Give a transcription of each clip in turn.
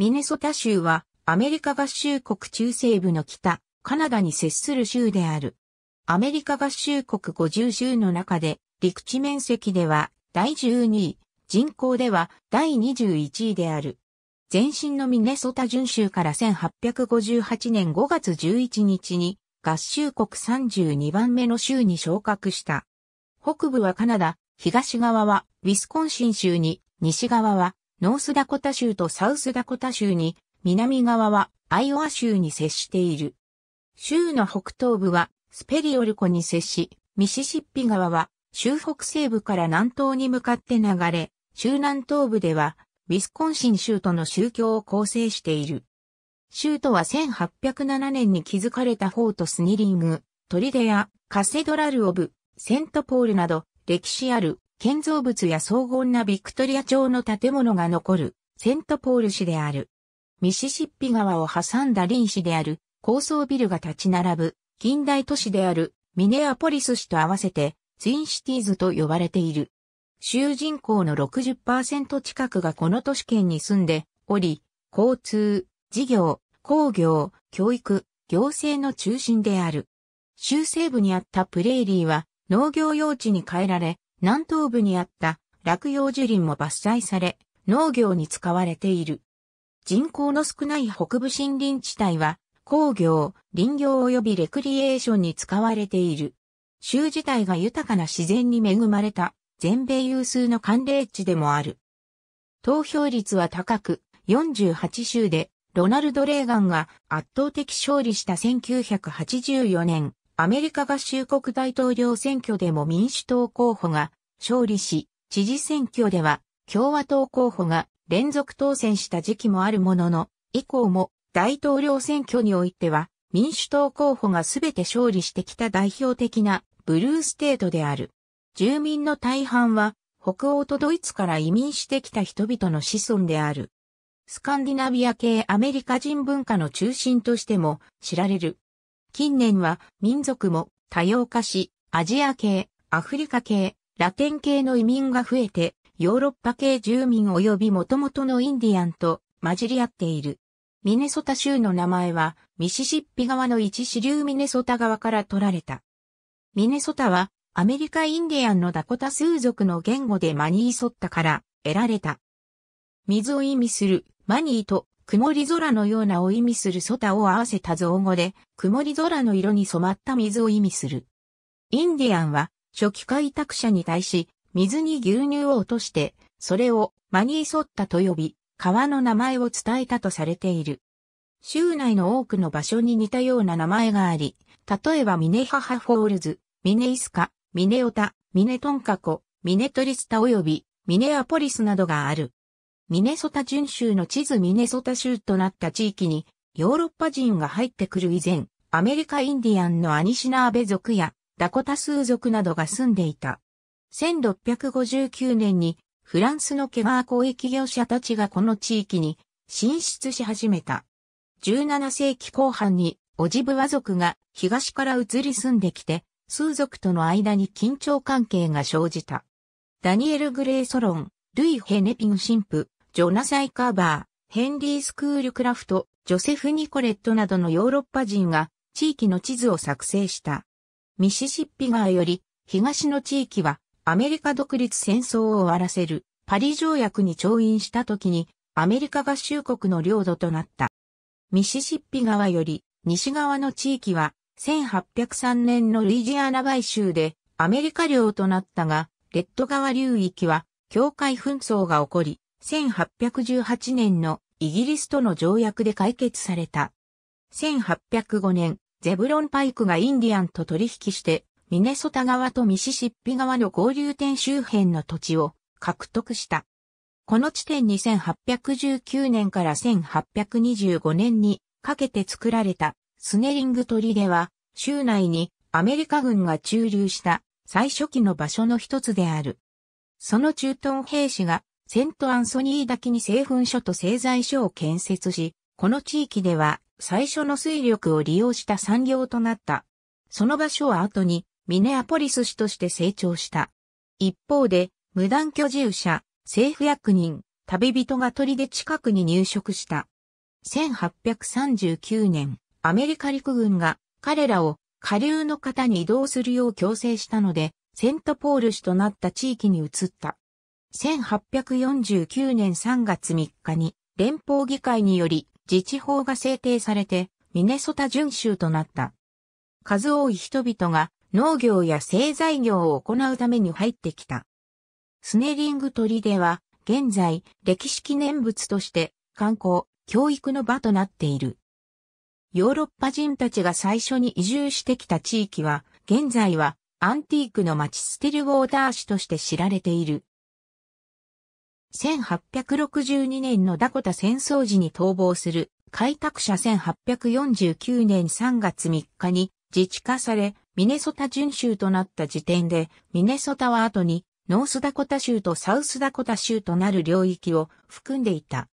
ミネソタ州はアメリカ合衆国中西部の北、カナダに接する州である。アメリカ合衆国50州の中で陸地面積では第12位、人口では第21位である。前身のミネソタ準州から1858年5月11日に合衆国32番目の州に昇格した。北部はカナダ、東側はウィスコンシン州に、西側はノースダコタ州とサウスダコタ州に、南側はアイオワ州に接している。州の北東部はスペリオル湖に接し、ミシシッピ川は州北西部から南東に向かって流れ、州南東部ではウィスコンシン州との宗教を構成している。州都は1807年に築かれたフォートスニリング、トリデア、カセドラルオブ、セントポールなど歴史ある建造物や荘厳なビクトリア朝の建物が残るセントポール市である。ミシシッピ川を挟んだ林市である高層ビルが立ち並ぶ近代都市であるミネアポリス市と合わせてツインシティーズと呼ばれている。州人口の60%近くがこの都市圏に住んでおり、交通、事業、工業、教育、行政の中心である。州西部にあったプレーリーは農業用地に変えられ、南東部にあった落葉樹林も伐採され、農業に使われている。人口の少ない北部森林地帯は、工業、林業及びレクリエーションに使われている。州自体が豊かな自然に恵まれた全米有数の寒冷地でもある。投票率は高く、48州でロナルド・レーガンが圧倒的勝利した1984年、アメリカ合衆国大統領選挙でも民主党候補が勝利し、知事選挙では共和党候補が連続当選した時期もあるものの、以降も大統領選挙においては民主党候補が全て勝利してきた代表的なブルーステートである。住民の大半は北欧とドイツから移民してきた人々の子孫である。スカンディナビア系アメリカ人文化の中心としても知られる近年は民族も多様化し、アジア系、アフリカ系、ラテン系の移民が増えて、ヨーロッパ系住民及び元々のインディアンと混じり合っている。ミネソタ州の名前は、ミシシッピ川の一支流ミネソタ川から取られた。ミネソタは、アメリカインディアンのダコタ数族の言語でマニーソッタから得られた。水を意味するマニーと曇り空のようなを意味するソタを合わせた造語で、曇り空の色に染まった水を意味する。インディアンは、初期開拓者に対し、水に牛乳を落として、それをマニーソッタと呼び、川の名前を伝えたとされている。州内の多くの場所に似たような名前があり、例えばミネハハフォールズ、ミネイスカ、ミネオタ、ミネトンカコ、ミネトリスタ及びミネアポリスなどがある。ミネソタ準州の地図ミネソタ州となった地域に、ヨーロッパ人が入ってくる以前、アメリカインディアンのアニシナーベ族やダコタ数族などが住んでいた。1659年にフランスのケガー交易業者たちがこの地域に進出し始めた。17世紀後半にオジブワ族が東から移り住んできて、数族との間に緊張関係が生じた。ダニエル・グレーソロン、ルイ・ヘネピン神父、ジョナサイ・カーバー、ヘンリー・スクールクラフト、ジョセフ・ニコレットなどのヨーロッパ人が地域の地図を作成した。ミシシッピ川より東の地域はアメリカ独立戦争を終わらせるパリ条約に調印した時にアメリカ合衆国の領土となった。ミシシッピ川より西側の地域は1803年のルイジアナ買収でアメリカ領となったが、レッド川流域は境界紛争が起こり、1818年のイギリスとの条約で解決された。1805年、ゼブロン・パイクがインディアンと取引して、ミネソタ側とミシシッピ側の合流点周辺の土地を獲得した。この地点に1819年から1825年にかけて作られたスネリング砦は、州内にアメリカ軍が駐留した最初期の場所の一つである。その駐屯兵士がセントアンソニー滝に製粉所と製材所を建設し、この地域では最初の水力を利用した産業となった。その場所は後にミネアポリス市として成長した。一方で、無断居住者、政府役人、旅人が鳥で近くに入植した。1839年、アメリカ陸軍が彼らを下流の方に移動するよう強制したので、セントポール市となった地域に移った。1849年3月3日に連邦議会により自治法が制定されてミネソタ準州となった。数多い人々が農業や製材業を行うために入ってきた。スネリング鳥では現在歴史記念物として観光、教育の場となっている。ヨーロッパ人たちが最初に移住してきた地域は現在はアンティークの町ステルウォーダー市として知られている。1862年のダコタ戦争時に逃亡する開拓者1849年3月3日に自治化され、ミネソタ準州となった時点で、ミネソタは後にノースダコタ州とサウスダコタ州となる領域を含んでいた。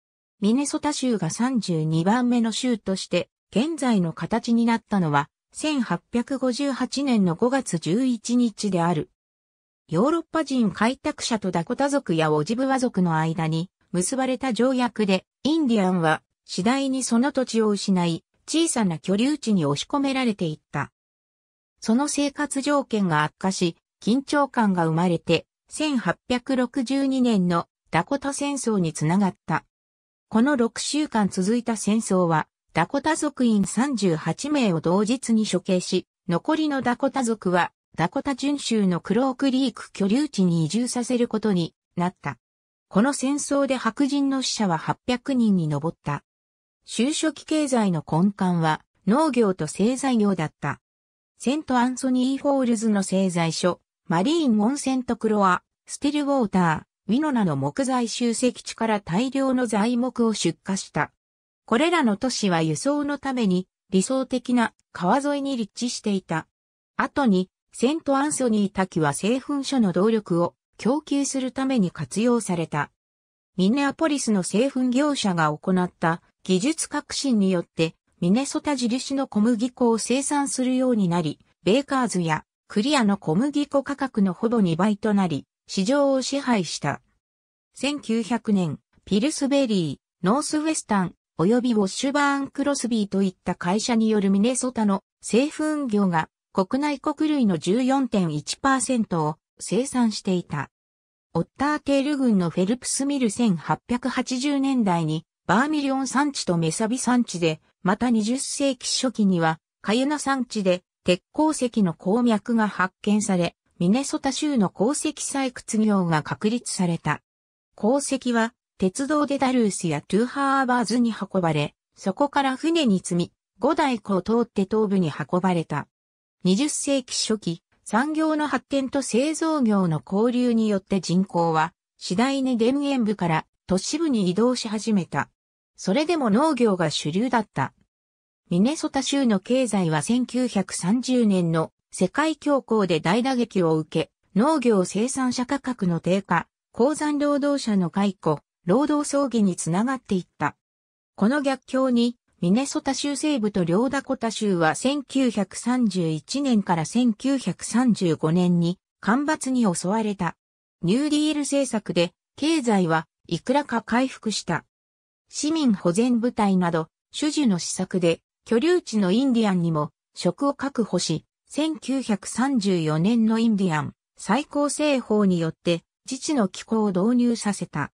ミネソタ州が32番目の州として、現在の形になったのは、1858年の5月11日である。ヨーロッパ人開拓者とダコタ族やオジブワ族の間に結ばれた条約で、インディアンは次第にその土地を失い、小さな居留地に押し込められていった。その生活条件が悪化し、緊張感が生まれて、1862年のダコタ戦争につながった。この6週間続いた戦争は、ダコタ族員38名を同日に処刑し、残りのダコタ族はダコタ巡州のクロークリーク居留地に移住させることになった。この戦争で白人の死者は800人に上った。収書期経済の根幹は農業と製材業だった。セントアンソニー・フォールズの製材所、マリーン温泉とクロア、ステルウォーター、ウィノナの木材集積地から大量の材木を出荷した。これらの都市は輸送のために理想的な川沿いに立地していた。後にセントアンソニー滝は製粉所の動力を供給するために活用された。ミネアポリスの製粉業者が行った技術革新によってミネソタ印の小麦粉を生産するようになり、ベーカーズやクリアの小麦粉価格のほぼ2倍となり、市場を支配した。1900年、ピルスベリー、ノースウェスタン、及びウォッシュバーン・クロスビーといった会社によるミネソタの製粉業が国内国類の14.1%を生産していた。オッターテール群のフェルプスミル1880年代にバーミリオン産地とメサビ産地で、また20世紀初期にはカユナ産地で鉄鉱石の鉱脈が発見され、ミネソタ州の鉱石採掘業が確立された。鉱石は鉄道でダルースやトゥーハーバーズに運ばれ、そこから船に積み、五大湖を通って東部に運ばれた。20世紀初期、産業の発展と製造業の交流によって人口は次第に田園部から都市部に移動し始めた。それでも農業が主流だった。ミネソタ州の経済は1930年の世界恐慌で大打撃を受け、農業生産者価格の低下、鉱山労働者の解雇、労働争議につながっていった。この逆境にミネソタ州西部と両ダコタ州は1931年から1935年に干ばつに襲われた。ニューディール政策で経済はいくらか回復した。市民保全部隊など主樹の施策で居留地のインディアンにも職を確保し、1934年のインディアン最高政法によって自治の機構を導入させた。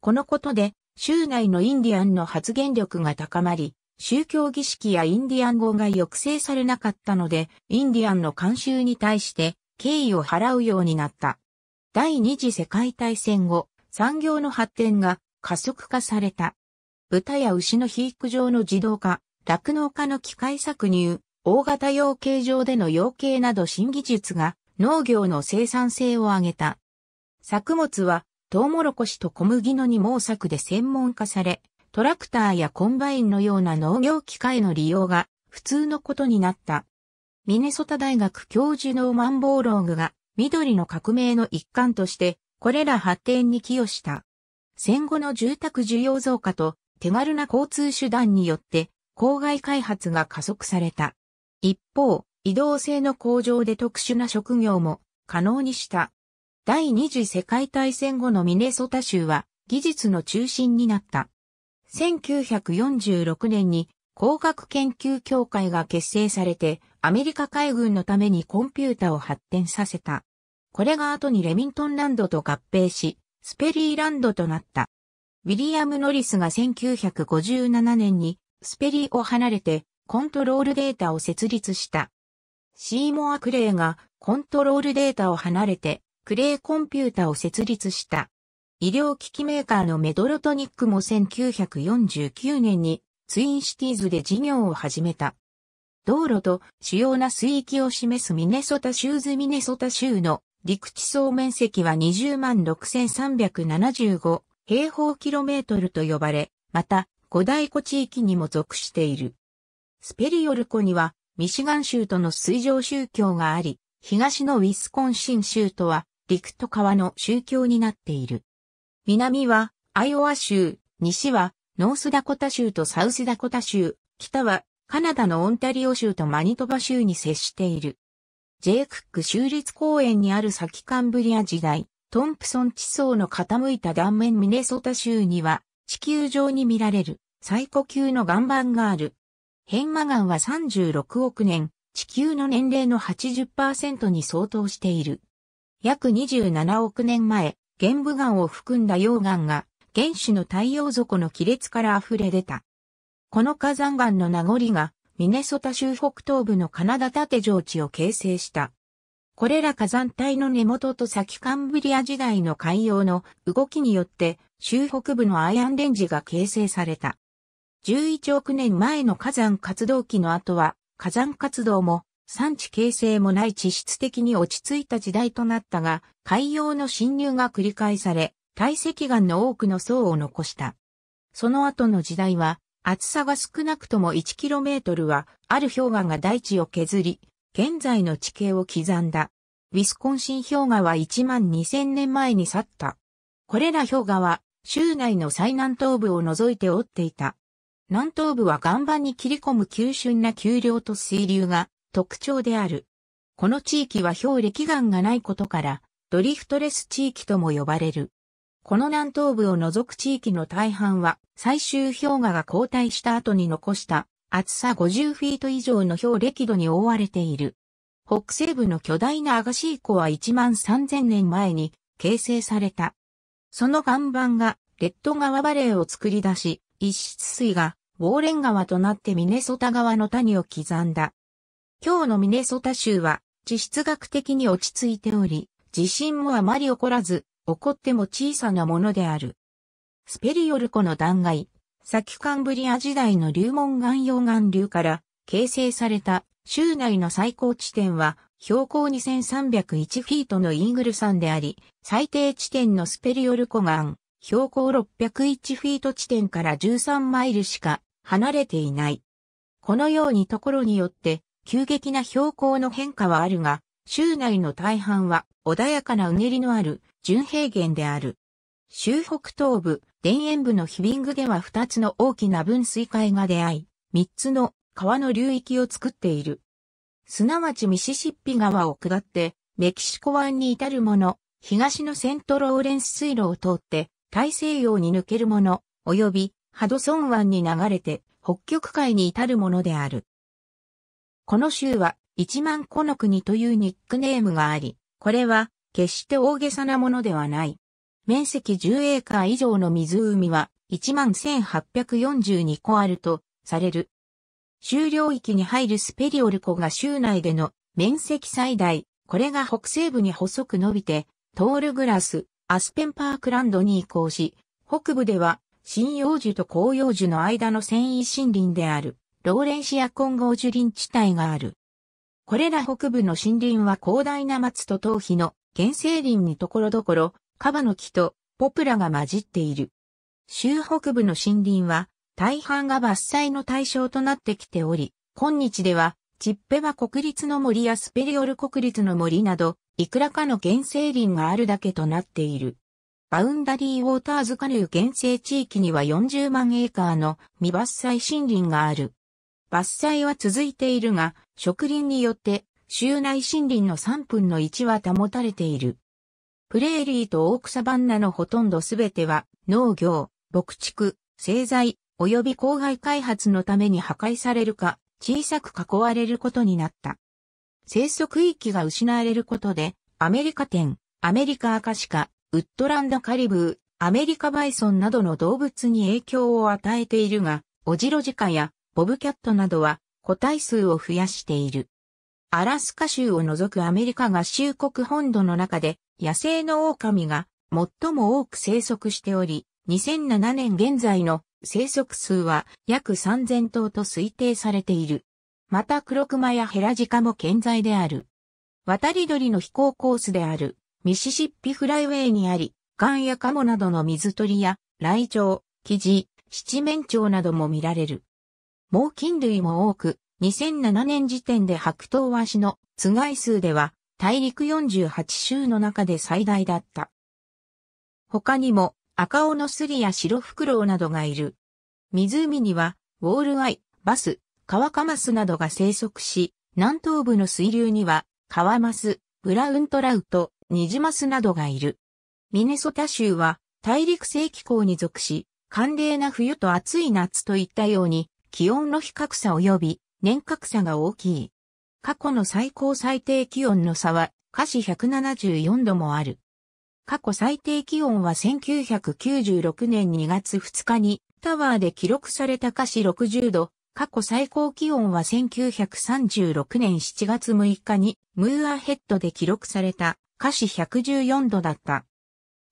このことで州内のインディアンの発言力が高まり、宗教儀式やインディアン語が抑制されなかったので、インディアンの慣習に対して敬意を払うようになった。第二次世界大戦後、産業の発展が加速化された。豚や牛の肥育場の自動化、酪農家の機械搾乳、大型養鶏場での養鶏など新技術が農業の生産性を上げた。作物はトウモロコシと小麦の二毛作で専門化され、トラクターやコンバインのような農業機械の利用が普通のことになった。ミネソタ大学教授のマンボーローグが緑の革命の一環として、これら発展に寄与した。戦後の住宅需要増加と手軽な交通手段によって、郊外開発が加速された。一方、移動性の向上で特殊な職業も可能にした。第二次世界大戦後のミネソタ州は技術の中心になった。1946年に工学研究協会が結成されてアメリカ海軍のためにコンピュータを発展させた。これが後にレミントンランドと合併し、スペリーランドとなった。ウィリアム・ノリスが1957年にスペリーを離れてコントロールデータを設立した。シーモア・クレイがコントロールデータを離れてクレイコンピュータを設立した。医療機器メーカーのメドロトニックも1949年にツインシティーズで事業を始めた。道路と主要な水域を示すミネソタ州ズミネソタ州の陸地総面積は20万6375平方キロメートルと呼ばれ、また五大湖地域にも属している。スペリオル湖にはミシガン州との水上宗教があり、東のウィスコンシン州とは陸と川の宗教になっている。南はアイオワ州、西はノースダコタ州とサウスダコタ州、北はカナダのオンタリオ州とマニトバ州に接している。ジェイクック州立公園にある先カンブリア時代、トンプソン地層の傾いた断面ミネソタ州には地球上に見られる最古級の岩盤がある。変魔岩は36億年、地球の年齢の80%に相当している。約27億年前、玄武岩を含んだ溶岩が原始の太陽底の亀裂から溢れ出た。この火山岩の名残がミネソタ州北東部のカナダ縦上地を形成した。これら火山帯の根元と先カンブリア時代の海洋の動きによって州北部のアイアンレンジが形成された。11億年前の火山活動期の後は火山活動も産地形成もない地質的に落ち着いた時代となったが、海洋の侵入が繰り返され、堆積岩の多くの層を残した。その後の時代は、厚さが少なくとも 1km は、ある氷河が大地を削り、現在の地形を刻んだ。ウィスコンシン氷河は1万2000年前に去った。これら氷河は、州内の最南東部を除いて折っていた。南東部は岩盤に切り込む急峻な丘陵と水流が特徴である。この地域は氷歴岩がないことから、ドリフトレス地域とも呼ばれる。この南東部を除く地域の大半は、最終氷河が後退した後に残した厚さ50フィート以上の氷歴度に覆われている。北西部の巨大なアガシー湖は1万3000年前に形成された。その岩盤がレッド川バレーを作り出し、一室水がウォーレン川となってミネソタ川の谷を刻んだ。今日のミネソタ州は地質学的に落ち着いており、地震もあまり起こらず、起こっても小さなものである。スペリオル湖の断崖、先カンブリア時代の流門岩溶岩流から形成された州内の最高地点は標高2301フィートのイーグル山であり、最低地点のスペリオル湖岸、標高601フィート地点から13マイルしか離れていない。このようにところによって急激な標高の変化はあるが、州内の大半は穏やかなうねりのある純平原である。州北東部、田園部のヒビングでは2つの大きな分水海が出会い、3つの川の流域を作っている。すなわちミシシッピ川を下って、メキシコ湾に至るもの、東のセントローレンス水路を通って、大西洋に抜けるもの、及びハドソン湾に流れて、北極海に至るものである。この州は一万個の国というニックネームがあり、これは決して大げさなものではない。面積10エーカー以上の湖は1万1842個あるとされる。州領域に入るスペリオル湖が州内での面積最大、これが北西部に細く伸びて、トールグラス、アスペンパークランドに移行し、北部では針葉樹と広葉樹の間の繊維森林である。ローレンシア混合樹林地帯がある。これら北部の森林は広大な松と頭皮の原生林にところどころ、カバの木とポプラが混じっている。州北部の森林は大半が伐採の対象となってきており、今日ではチッペは国立の森やスペリオル国立の森など、いくらかの原生林があるだけとなっている。バウンダリーウォーターズカヌー原生地域には40万エーカーの未伐採森林がある。伐採は続いているが、植林によって州内森林の3分の1は保たれている。プレーリーとオークサバンナのほとんどすべては農業、牧畜、製材、及び郊外開発のために破壊されるか、小さく囲われることになった。生息域が失われることで、アメリカ展、アメリカアカシカ、ウッドランドカリブー、アメリカバイソンなどの動物に影響を与えているが、オジロジカやボブキャットなどは個体数を増やしている。アラスカ州を除くアメリカ合衆国本土の中で野生の狼が最も多く生息しており、2007年現在の生息数は約3000頭と推定されている。また黒熊やヘラジカも健在である。渡り鳥の飛行コースであるミシシッピフライウェイにあり、ガンやカモなどの水鳥や、ライチョウ、キジ、七面鳥なども見られる。猛禽類も多く、2007年時点で白頭ワシの頭蓋数では、大陸48州の中で最大だった。他にも、赤尾のスリや白フクロウなどがいる。湖には、ウォールアイ、バス、カワカマスなどが生息し、南東部の水流には、カワマス、ブラウントラウト、ニジマスなどがいる。ミネソタ州は、大陸性気候に属し、寒冷な冬と暑い夏といったように、気温の比較差及び年較差が大きい。過去の最高最低気温の差は、華氏174度もある。過去最低気温は1996年2月2日にタワーで記録された華氏60度、過去最高気温は1936年7月6日にムーアヘッドで記録された華氏114度だった。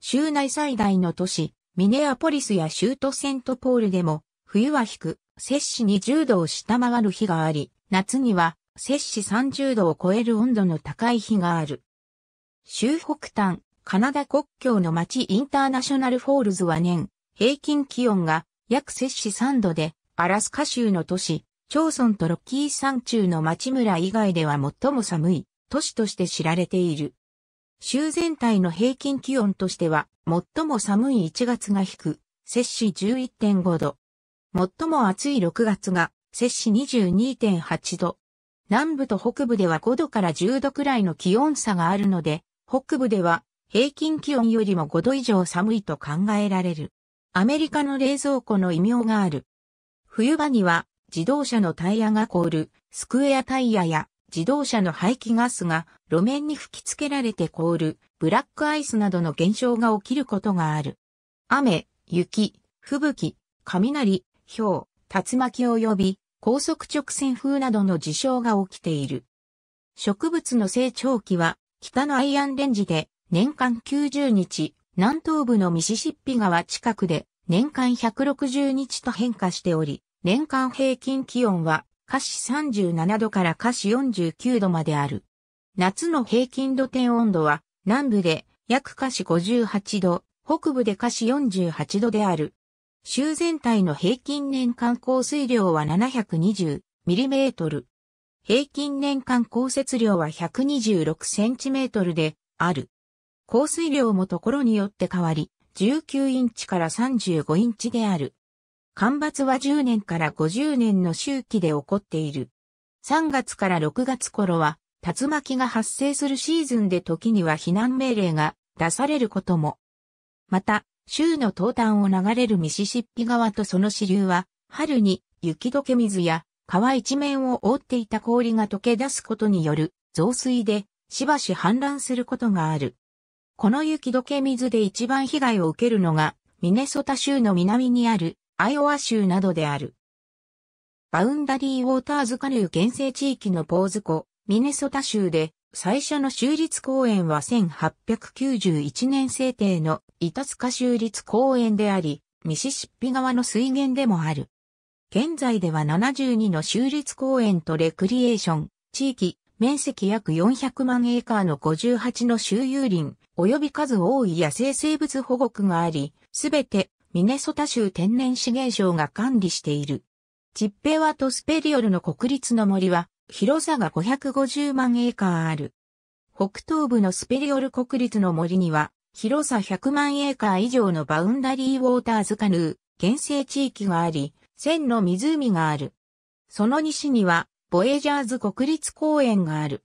州内最大の都市、ミネアポリスや州都セントポールでも冬は低く、摂氏20度を下回る日があり、夏には摂氏30度を超える温度の高い日がある。州北端、カナダ国境の町インターナショナルフォールズは年、平均気温が約摂氏3度で、アラスカ州の都市、町村とロッキー山中の町村以外では最も寒い都市として知られている。州全体の平均気温としては最も寒い1月が低く、摂氏11.5度、最も暑い6月が、摂氏22.8度。南部と北部では5度から10度くらいの気温差があるので、北部では平均気温よりも5度以上寒いと考えられる。アメリカの冷蔵庫の異名がある。冬場には自動車のタイヤが凍るスクエアタイヤや自動車の排気ガスが路面に吹き付けられて凍るブラックアイスなどの現象が起きることがある。雨、雪、吹雪、雷、氷、竜巻及び高速直線風などの事象が起きている。植物の成長期は北のアイアンレンジで年間90日、南東部のミシシッピ川近くで年間160日と変化しており、年間平均気温は華氏37度から華氏49度まである。夏の平均露点温度は南部で約華氏58度、北部で華氏48度である。州全体の平均年間降水量は 720mm。平均年間降雪量は 126cm である。降水量もところによって変わり、19インチから35インチである。干ばつは10年から50年の周期で起こっている。3月から6月頃は、竜巻が発生するシーズンで時には避難命令が出されることも。また、州の東端を流れるミシシッピ川とその支流は、春に雪解け水や川一面を覆っていた氷が溶け出すことによる増水でしばし氾濫することがある。この雪解け水で一番被害を受けるのがミネソタ州の南にあるアイオワ州などである。バウンダリーウォーターズカヌー原生地域のポーズ湖、ミネソタ州で最初の州立公園は1891年制定の板塚州立公園であり、ミシシッピ川の水源でもある。現在では72の州立公園とレクリエーション、地域、面積約400万エーカーの58の周遊林、及び数多い野生生物保護区があり、すべてミネソタ州天然資源省が管理している。チッペワとスペリオルの国立の森は、広さが550万エーカーある。北東部のスペリオル国立の森には、広さ100万エーカー以上のバウンダリーウォーターズカヌー、原生地域があり、千の湖がある。その西には、ボエジャーズ国立公園がある。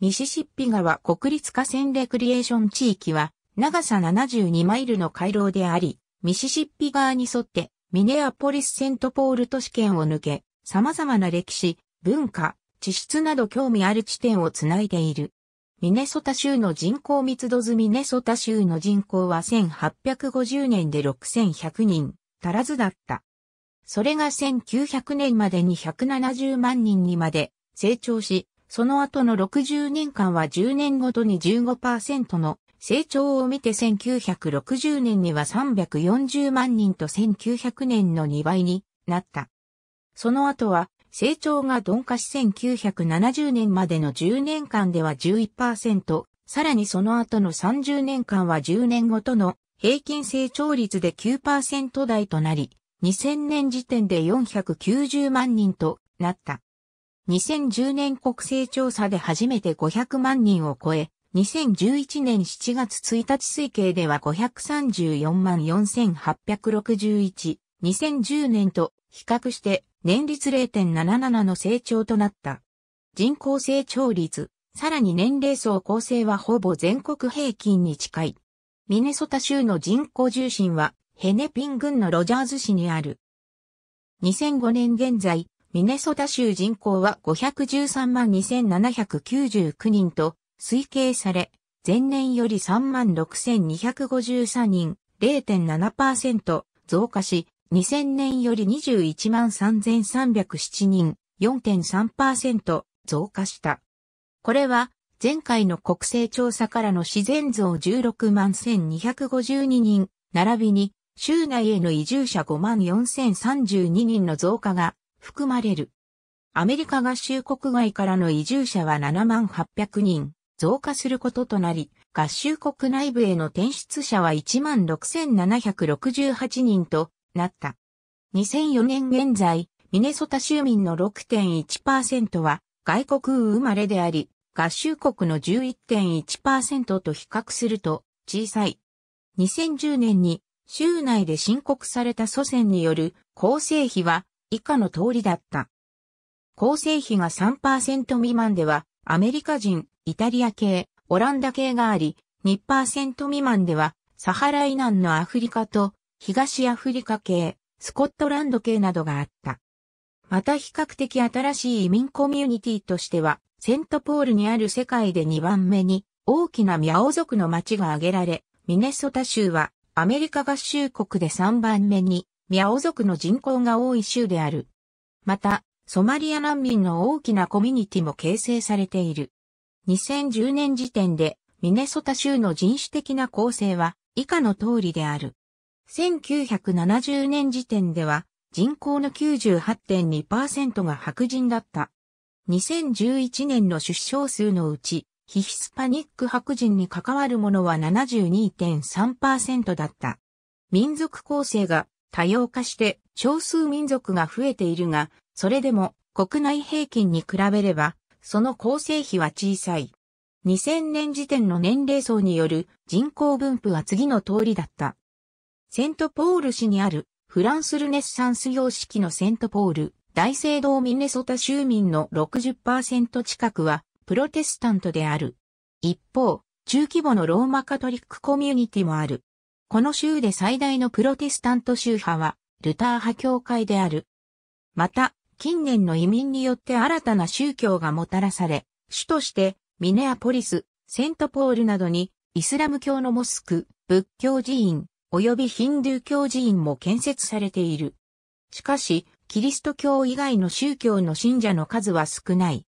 ミシシッピ川国立河川レクリエーション地域は、長さ72マイルの回廊であり、ミシシッピ川に沿って、ミネアポリス・セントポール都市圏を抜け、様々な歴史、文化、地質など興味ある地点をつないでいる。ミネソタ州の人口密度図ミネソタ州の人口は1850年で6100人足らずだった。それが1900年までに170万人にまで成長し、その後の60年間は10年ごとに15%の成長を見て1960年には340万人と1900年の2倍になった。その後は成長が鈍化し1970年までの10年間では11%、さらにその後の30年間は10年ごとの平均成長率で9%台となり、2000年時点で490万人となった。2010年国勢調査で初めて500万人を超え、2011年7月1日推計では534万4861、2010年と比較して年率0.77の成長となった。人口成長率、さらに年齢層構成はほぼ全国平均に近い。ミネソタ州の人口重心はヘネピン郡のロジャーズ市にある。2005年現在、ミネソタ州人口は513万2799人と推計され、前年より3万6253人、0.7%増加し、2000年より21万3307人、4.3%増加した。これは、前回の国勢調査からの自然増16万1252人、並びに、州内への移住者5万4032人の増加が含まれる。アメリカ合衆国外からの移住者は7万800人増加することとなり、合衆国内部への転出者は1万6768人となった。2004年現在、ミネソタ州民の6.1%は外国生まれであり、合衆国の11.1%と比較すると小さい。2010年に州内で申告された祖先による構成比は以下の通りだった。構成比が3%未満ではアメリカ人、イタリア系、オランダ系があり、2%未満ではサハラナ南のアフリカと東アフリカ系、スコットランド系などがあった。また比較的新しい移民コミュニティとしては、セントポールにある世界で2番目に大きなミャオ族の町が挙げられ、ミネソタ州はアメリカ合衆国で3番目にミャオ族の人口が多い州である。また、ソマリア難民の大きなコミュニティも形成されている。2010年時点でミネソタ州の人種的な構成は以下の通りである。1970年時点では人口の98.2%が白人だった。2011年の出生数のうち、ヒヒスパニック白人に関わるものは72.3%だった。民族構成が多様化して少数民族が増えているが、それでも国内平均に比べれば、その構成比は小さい。2000年時点の年齢層による人口分布は次の通りだった。セントポール市にあるフランスルネッサンス様式のセントポール大聖堂ミネソタ州民の60%近くはプロテスタントである。一方、中規模のローマカトリックコミュニティもある。この州で最大のプロテスタント宗派はルター派教会である。また、近年の移民によって新たな宗教がもたらされ、主としてミネアポリス、セントポールなどにイスラム教のモスク、仏教寺院、及びヒンドゥー教寺院も建設されている。しかし、キリスト教以外の宗教の信者の数は少ない。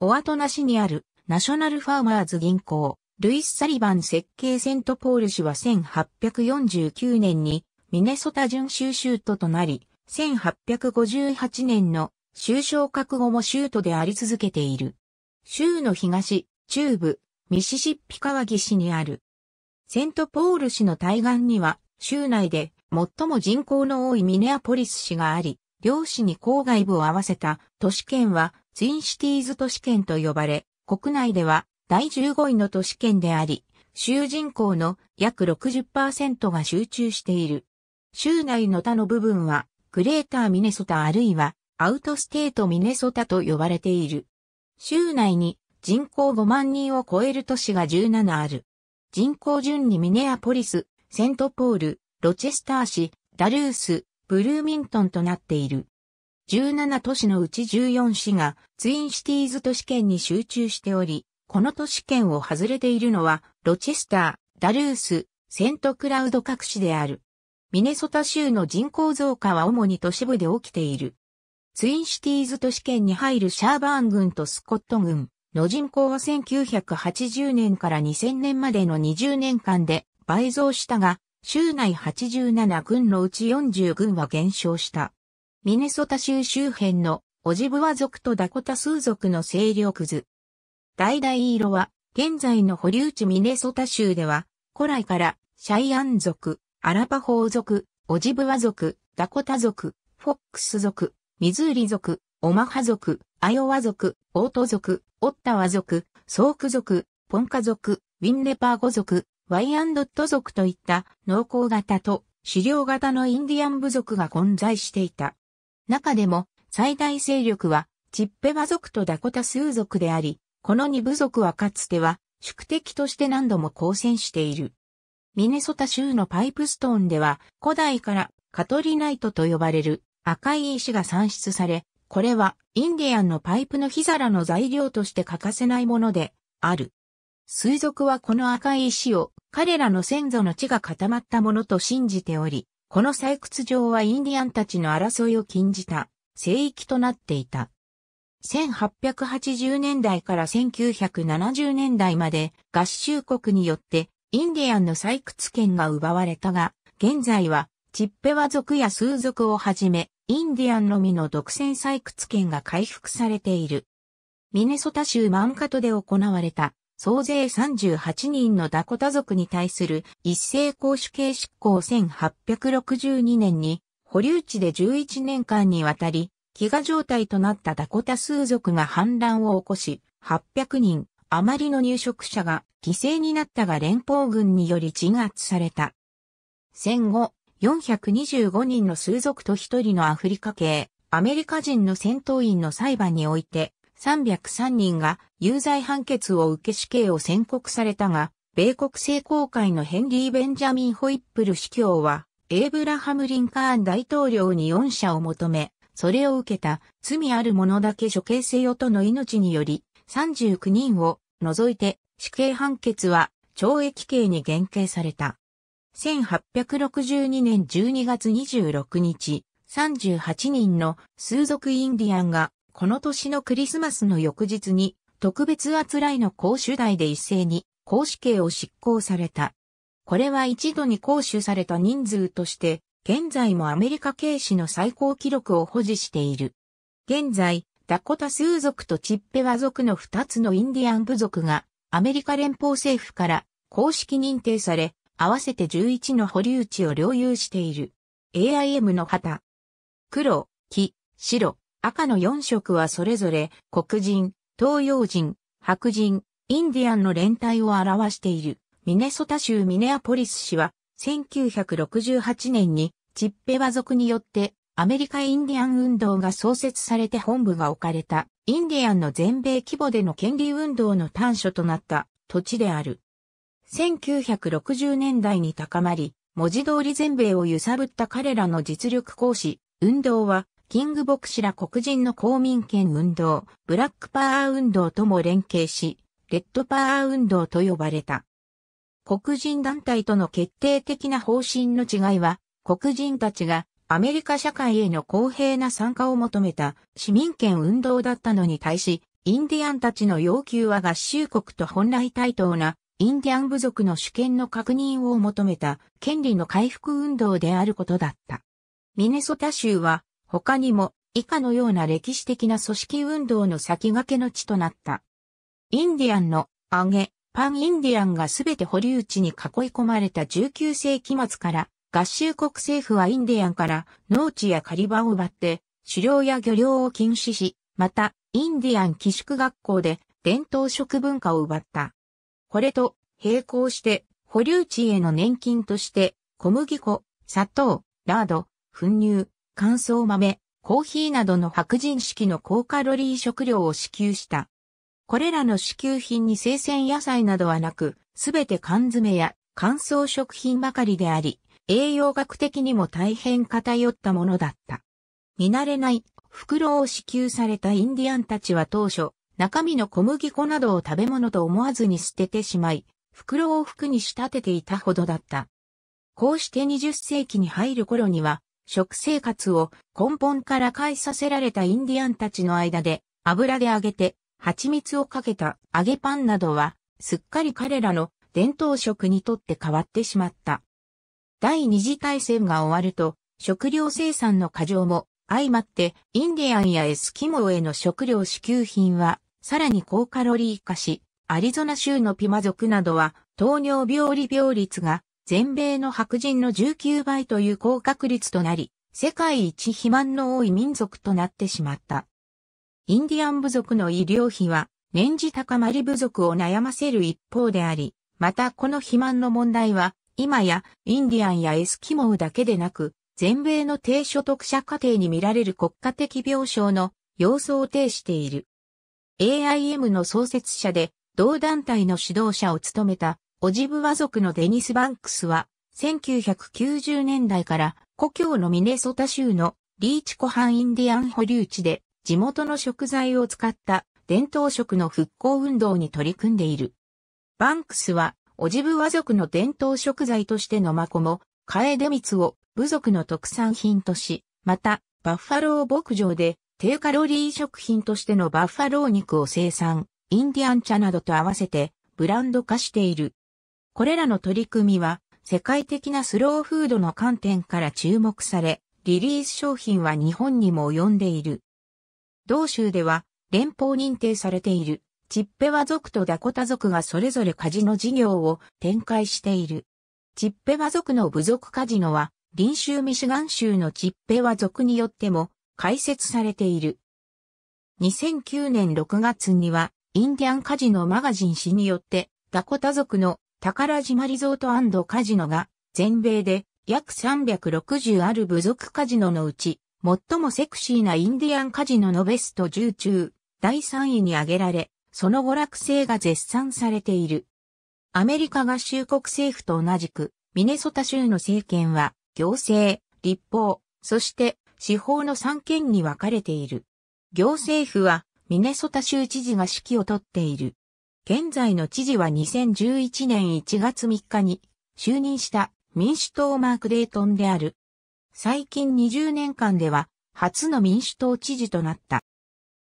オアトナ市にあるナショナルファーマーズ銀行、ルイス・サリバン設計セントポール市は1849年にミネソタ準州州都となり、1858年の州昇格後も州都であり続けている。州の東、中部、ミシシッピ川岸にあるセントポール市の対岸には、州内で最も人口の多いミネアポリス市があり、両市に郊外部を合わせた都市圏はツインシティーズ都市圏と呼ばれ、国内では第15位の都市圏であり、州人口の約60%が集中している。州内の他の部分は、グレーターミネソタあるいはアウトステートミネソタと呼ばれている。州内に人口5万人を超える都市が17ある。人口順にミネアポリス、セントポール、ロチェスター市、ダルース、ブルーミントンとなっている。17都市のうち14市がツインシティーズ都市圏に集中しており、この都市圏を外れているのは、ロチェスター、ダルース、セントクラウド各市である。ミネソタ州の人口増加は主に都市部で起きている。ツインシティーズ都市圏に入るシャーバーン郡とスコット郡、の人口は1980年から2000年までの20年間で倍増したが、州内87軍のうち40軍は減少した。ミネソタ州周辺のオジブワ族とダコタ数族の勢力図。大々色は、現在の保留地ミネソタ州では、古来からシャイアン族、アラパホー族、オジブワ族、ダコタ族、フォックス族、ミズーリ族、オマハ族、アイオワ族、オート族、オッタワ族、ソーク族、ポンカ族、ウィンレパーゴ族、ワイアンドット族といった農耕型と狩猟型のインディアン部族が混在していた。中でも最大勢力はチッペワ族とダコタスー族であり、この二部族はかつては宿敵として何度も交戦している。ミネソタ州のパイプストーンでは古代からカトリナイトと呼ばれる赤い石が産出され、これはインディアンのパイプの火皿の材料として欠かせないものである。水族はこの赤い石を彼らの先祖の地が固まったものと信じており、この採掘場はインディアンたちの争いを禁じた聖域となっていた。1880年代から1970年代まで合衆国によってインディアンの採掘権が奪われたが、現在はチッペワ族や数族をはじめインディアンのみの独占採掘権が回復されている。ミネソタ州マンカトで行われた総勢38人のダコタ族に対する一斉公主刑執行1862年に保留地で11年間にわたり飢餓状態となったダコタ数族が反乱を起こし800人余りの入植者が犠牲になったが連邦軍により鎮圧された。戦後、425人の数族と1人のアフリカ系、アメリカ人の戦闘員の裁判において、303人が有罪判決を受け死刑を宣告されたが、米国政公会のヘンリー・ベンジャミン・ホイップル司教は、エイブラハム・リンカーン大統領に4者を求め、それを受けた罪ある者だけ処刑せよとの命により、39人を除いて死刑判決は懲役刑に減刑された。1862年12月26日、38人の数族インディアンが、この年のクリスマスの翌日に、特別扱いの公主代で一斉に、公主刑を執行された。これは一度に公主された人数として、現在もアメリカ警視の最高記録を保持している。現在、ダコタ数族とチッペワ族の二つのインディアン部族がアメリカ連邦政府から公式認定され、合わせて11の保留地を領有している。AIM の旗。黒、黄、白、赤の4色はそれぞれ黒人、東洋人、白人、インディアンの連帯を表している。ミネソタ州ミネアポリス市は1968年にチッペワ族によってアメリカインディアン運動が創設されて本部が置かれたインディアンの全米規模での権利運動の端緒となった土地である。1960年代に高まり、文字通り全米を揺さぶった彼らの実力行使、運動は、キング牧師ら黒人の公民権運動、ブラックパワー運動とも連携し、レッドパワー運動と呼ばれた。黒人団体との決定的な方針の違いは、黒人たちがアメリカ社会への公平な参加を求めた市民権運動だったのに対し、インディアンたちの要求は合衆国と本来対等なインディアン部族の主権の確認を求めた権利の回復運動であることだった。ミネソタ州は他にも以下のような歴史的な組織運動の先駆けの地となった。インディアンの揚げ、パンインディアンがすべて保留地に囲い込まれた19世紀末から合衆国政府はインディアンから農地や狩り場を奪って狩猟や漁業を禁止し、またインディアン寄宿学校で伝統食文化を奪った。これと並行して、保留地への年金として、小麦粉、砂糖、ラード、粉乳、乾燥豆、コーヒーなどの白人式の高カロリー食料を支給した。これらの支給品に生鮮野菜などはなく、すべて缶詰や乾燥食品ばかりであり、栄養学的にも大変偏ったものだった。見慣れない、袋を支給されたインディアンたちは当初、中身の小麦粉などを食べ物と思わずに捨ててしまい、袋を服に仕立てていたほどだった。こうして20世紀に入る頃には、食生活を根本から変えさせられたインディアンたちの間で、油で揚げて、蜂蜜をかけた揚げパンなどは、すっかり彼らの伝統食にとって変わってしまった。第二次大戦が終わると、食料生産の過剰も相まって、インディアンやエスキモへの食料支給品はさらに高カロリー化し、アリゾナ州のピマ族などは糖尿病利病率が全米の白人の19倍という高確率となり、世界一肥満の多い民族となってしまった。インディアン部族の医療費は年次高まり部族を悩ませる一方であり、またこの肥満の問題は今やインディアンやエスキモーだけでなく、全米の低所得者家庭に見られる国家的病床の様相を呈している。AIM の創設者で、同団体の指導者を務めた、オジブワ族のデニス・バンクスは、1990年代から故郷のミネソタ州のリーチ湖畔インディアン保留地で地元の食材を使った伝統食の復興運動に取り組んでいる。バンクスは、オジブワ族の伝統食材としてのマコモ、カエデミツを部族の特産品とし、また、バッファロー牧場で低カロリー食品としてのバッファロー肉を生産、インディアン茶などと合わせてブランド化している。これらの取り組みは世界的なスローフードの観点から注目され、リリース商品は日本にも及んでいる。同州では連邦認定されているチッペワ族とダコタ族がそれぞれカジノ事業を展開している。チッペワ族の部族カジノは臨州ミシガン州のチッペワ族によっても開設されている。2009年6月には、インディアンカジノマガジン誌によって、ダコタ族の宝島リゾートカジノが、全米で約360ある部族カジノのうち、最もセクシーなインディアンカジノのベスト10中、第3位に挙げられ、その娯楽性が絶賛されている。アメリカ合衆国政府と同じく、ミネソタ州の政権は、行政、立法、そして司法の三県に分かれている。行政府はミネソタ州知事が指揮をとっている。現在の知事は2011年1月3日に就任した民主党マーク・デイトンである。最近20年間では初の民主党知事となった。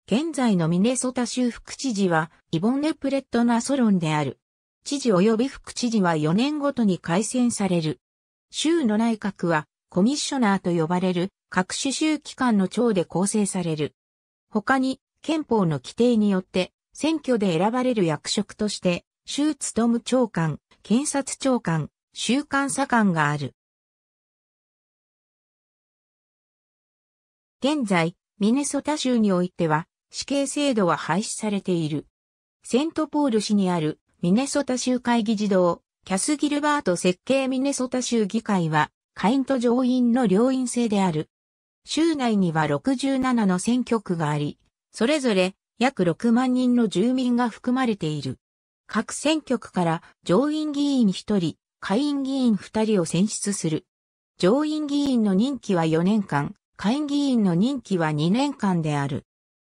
現在のミネソタ州副知事はイボンネ・プレットナ・ソロンである。知事及び副知事は4年ごとに改選される。州の内閣はコミッショナーと呼ばれる各種州機関の長で構成される。他に、憲法の規定によって、選挙で選ばれる役職として、州務長官、検察長官、州監査官がある。現在、ミネソタ州においては、死刑制度は廃止されている。セントポール市にあるミネソタ州会議児童、キャス・ギルバート設計ミネソタ州議会は、下院と上院の両院制である。州内には67の選挙区があり、それぞれ約6万人の住民が含まれている。各選挙区から上院議員1人、下院議員2人を選出する。上院議員の任期は4年間、下院議員の任期は2年間である。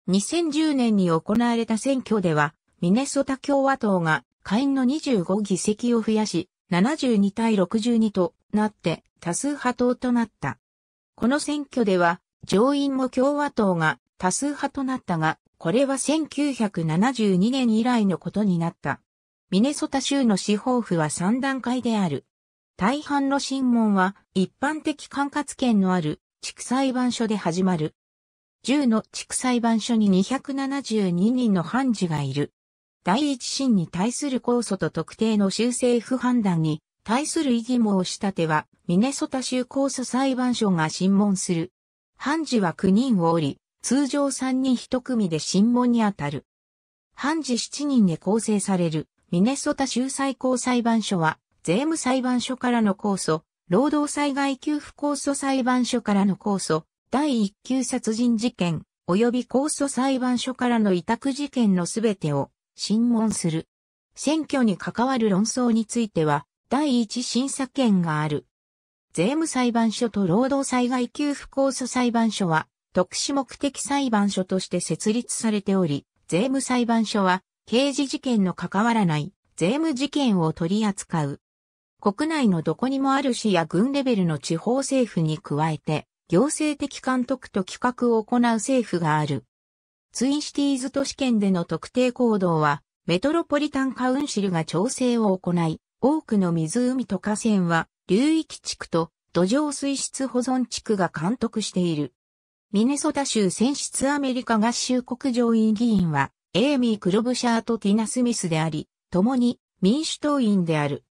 2010年に行われた選挙では、ミネソタ共和党が下院の25議席を増やし、72対62となって多数派党となった。この選挙では上院も共和党が多数派となったが、これは1972年以来のことになった。ミネソタ州の司法府は3段階である。大半の審問は一般的管轄権のある地区裁判所で始まる。10の地区裁判所に272人の判事がいる。第一審に対する控訴と特定の州政府判断に対する異議申し立ては、ミネソタ州控訴裁判所が審問する。判事は9人をおり、通常3人1組で審問に当たる。判事7人で構成されるミネソタ州最高裁判所は、税務裁判所からの控訴、労働災害給付控訴裁判所からの控訴、第一級殺人事件、及び控訴裁判所からの委託事件のすべてを審問する。選挙に関わる論争については、第一審査権がある。税務裁判所と労働災害給付控訴裁判所は、特殊目的裁判所として設立されており、税務裁判所は、刑事事件の関わらない税務事件を取り扱う。国内のどこにもある市や軍レベルの地方政府に加えて、行政的監督と企画を行う政府がある。ツインシティーズ都市圏での特定行動は、メトロポリタンカウンシルが調整を行い、多くの湖と河川は、流域地区と土壌水質保存地区が監督している。ミネソタ州選出アメリカ合衆国上院議員は、エイミー・クロブシャーとティナ・スミスであり、共に民主党員である。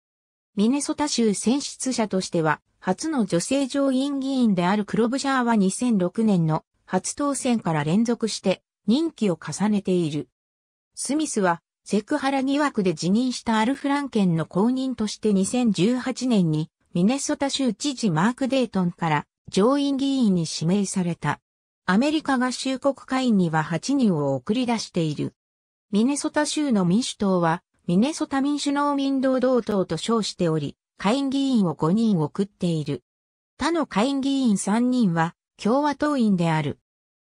ミネソタ州選出者としては、初の女性上院議員であるクロブシャーは2006年の初当選から連続して任期を重ねている。スミスは、セクハラ疑惑で辞任したアル・フランケンの後任として2018年にミネソタ州知事マーク・デイトンから上院議員に指名された。アメリカ合衆国会員には8人を送り出している。ミネソタ州の民主党はミネソタ民主農民道同党と称しており、会議員を5人送っている。他の会議員3人は共和党員である。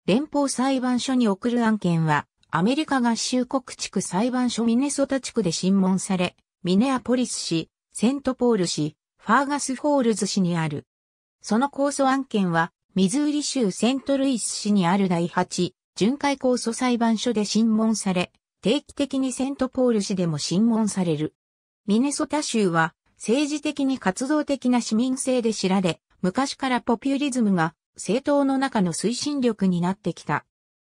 連邦裁判所に送る案件は、アメリカ合衆国地区裁判所ミネソタ地区で審問され、ミネアポリス市、セントポール市、ファーガスフォールズ市にある。その控訴案件は、ミズーリ州セントルイス市にある第8、巡回控訴裁判所で審問され、定期的にセントポール市でも審問される。ミネソタ州は、政治的に活動的な市民性で知られ、昔からポピュリズムが政党の中の推進力になってきた。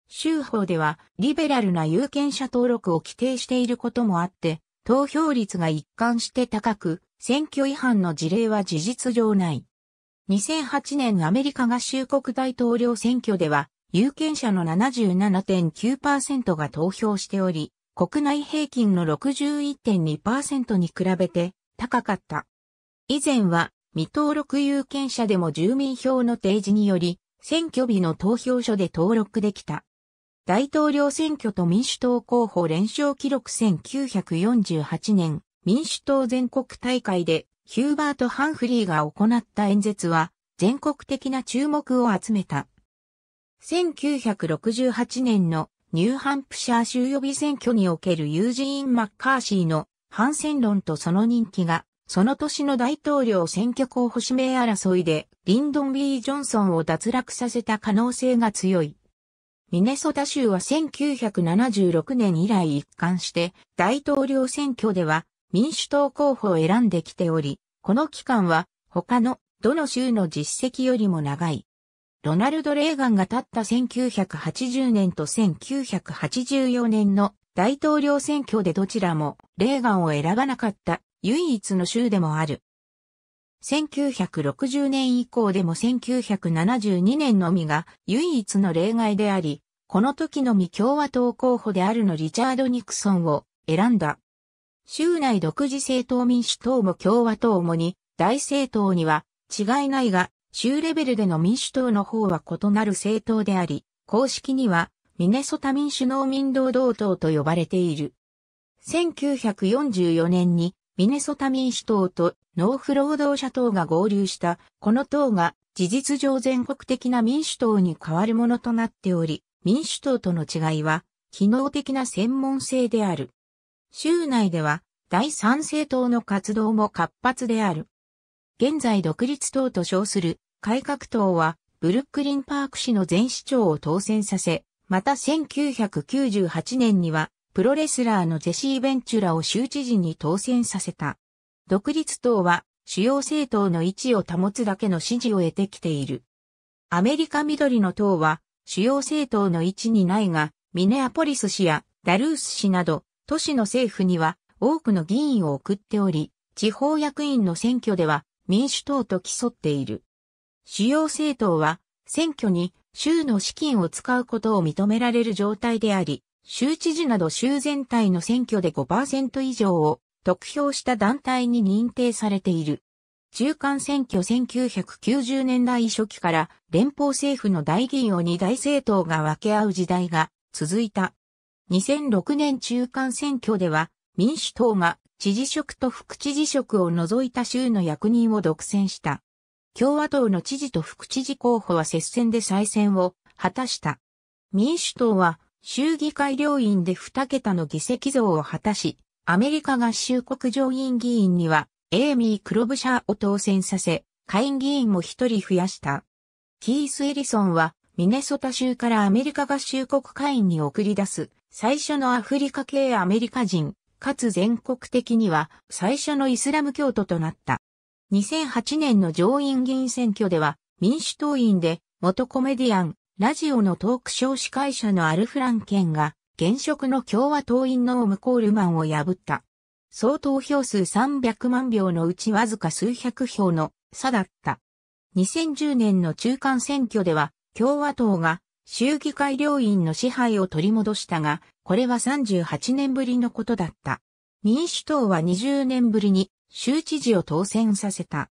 州法では、リベラルな有権者登録を規定していることもあって、投票率が一貫して高く、選挙違反の事例は事実上ない。2008年アメリカ合衆国大統領選挙では、有権者の77.9%が投票しており、国内平均の61.2%に比べて高かった。以前は未登録有権者でも住民票の提示により、選挙日の投票所で登録できた。大統領選挙と民主党候補連勝記録1948年、民主党全国大会でヒューバート・ハンフリーが行った演説は全国的な注目を集めた。1968年のニューハンプシャー州予備選挙におけるユージーン・マッカーシーの反戦論とその人気がその年の大統領選挙候補指名争いでリンドン・ B・ ジョンソンを脱落させた可能性が強い。ミネソタ州は1976年以来一貫して大統領選挙では民主党候補を選んできており、この期間は他のどの州の実績よりも長い。ロナルド・レーガンが立った1980年と1984年の大統領選挙でどちらもレーガンを選ばなかった唯一の州でもある。1960年以降でも1972年のみが唯一の例外であり、この時のみ共和党候補であるのリチャード・ニクソンを選んだ。州内独自政党民主党も共和党もに大政党には違いないが、州レベルでの民主党の方は異なる政党であり、公式にはミネソタ民主農民労働党と呼ばれている。1944年にミネソタ民主党と農夫労働者党が合流した、この党が事実上全国的な民主党に変わるものとなっており、民主党との違いは、機能的な専門性である。州内では、第三政党の活動も活発である。現在独立党と称する改革党は、ブルックリンパーク市の前市長を当選させ、また1998年にはプロレスラーのジェシー・ベンチュラを州知事に当選させた。独立党は主要政党の位置を保つだけの支持を得てきている。アメリカ緑の党は主要政党の位置にないが、ミネアポリス市やダルース市など都市の政府には多くの議員を送っており、地方役員の選挙では民主党と競っている。主要政党は選挙に州の資金を使うことを認められる状態であり、州知事など州全体の選挙で5%以上を得票した団体に認定されている。中間選挙1990年代初期から連邦政府の大議員を二大政党が分け合う時代が続いた。2006年中間選挙では民主党が知事職と副知事職を除いた州の役人を独占した。共和党の知事と副知事候補は接戦で再選を果たした。民主党は衆議会両院で2桁の議席増を果たし、アメリカ合衆国上院議員には、エイミー・クロブシャーを当選させ、下院議員も1人増やした。キース・エリソンは、ミネソタ州からアメリカ合衆国会員に送り出す、最初のアフリカ系アメリカ人、かつ全国的には最初のイスラム教徒となった。2008年の上院議員選挙では民主党員で元コメディアンラジオのトークショー司会者のアルフランケンが、現職の共和党員のオム・コールマンを破った。総投票数300万票のうちわずか数百票の差だった。2010年の中間選挙では、共和党が衆議会両院の支配を取り戻したが、これは38年ぶりのことだった。民主党は20年ぶりに州知事を当選させた。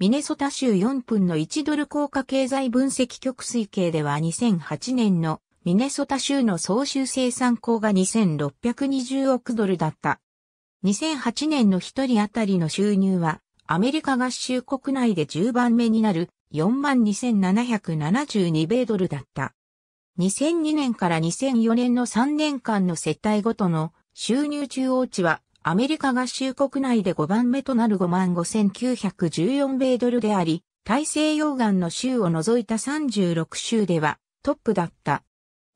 ミネソタ州4分の1ドル効果経済分析局推計では2008年のミネソタ州の総州生産高が2620億ドルだった。2008年の1人当たりの収入はアメリカ合衆国内で10番目になる42,772米ドルだった。2002年から2004年の3年間の接待ごとの収入中央値はアメリカ合衆国内で5番目となる55,914米ドルであり、大西洋岸の州を除いた36州ではトップだった。